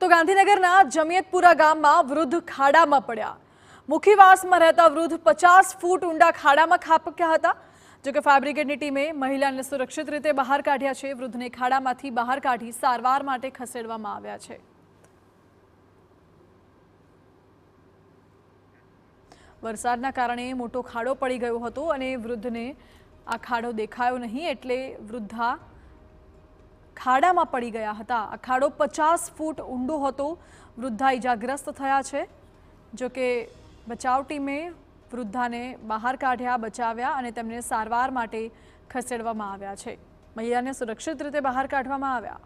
તો ગાંધીનગરના જમિયતપુરા ગામમાં વૃદ્ધ ખાડામાં પડ્યા મુખીવાસમાં રહેતા વૃદ્ધ પચાસ ફૂટ ઊંડા ખાડામાં ખાપક્યા હતા જોકે ફાયર ટીમે મહિલાને સુરક્ષિત રીતે બહાર કાઢ્યા છે વૃદ્ધને ખાડામાંથી બહાર કાઢી સારવાર માટે ખસેડવામાં આવ્યા છે વરસાદના કારણે મોટો ખાડો પડી ગયો હતો અને વૃદ્ધને આ ખાડો દેખાયો નહીં એટલે વૃદ્ધા ખાડામાં પડી ગયા હતા આ ખાડો પચાસ ફૂટ ઊંડો હતો વૃદ્ધા ઈજાગ્રસ્ત થયા છે જોકે બચાવ ટીમે વૃદ્ધાને બહાર કાઢ્યા બચાવ્યા અને તેમને સારવાર માટે ખસેડવામાં આવ્યા છે મહિલાને સુરક્ષિત રીતે બહાર કાઢવામાં આવ્યા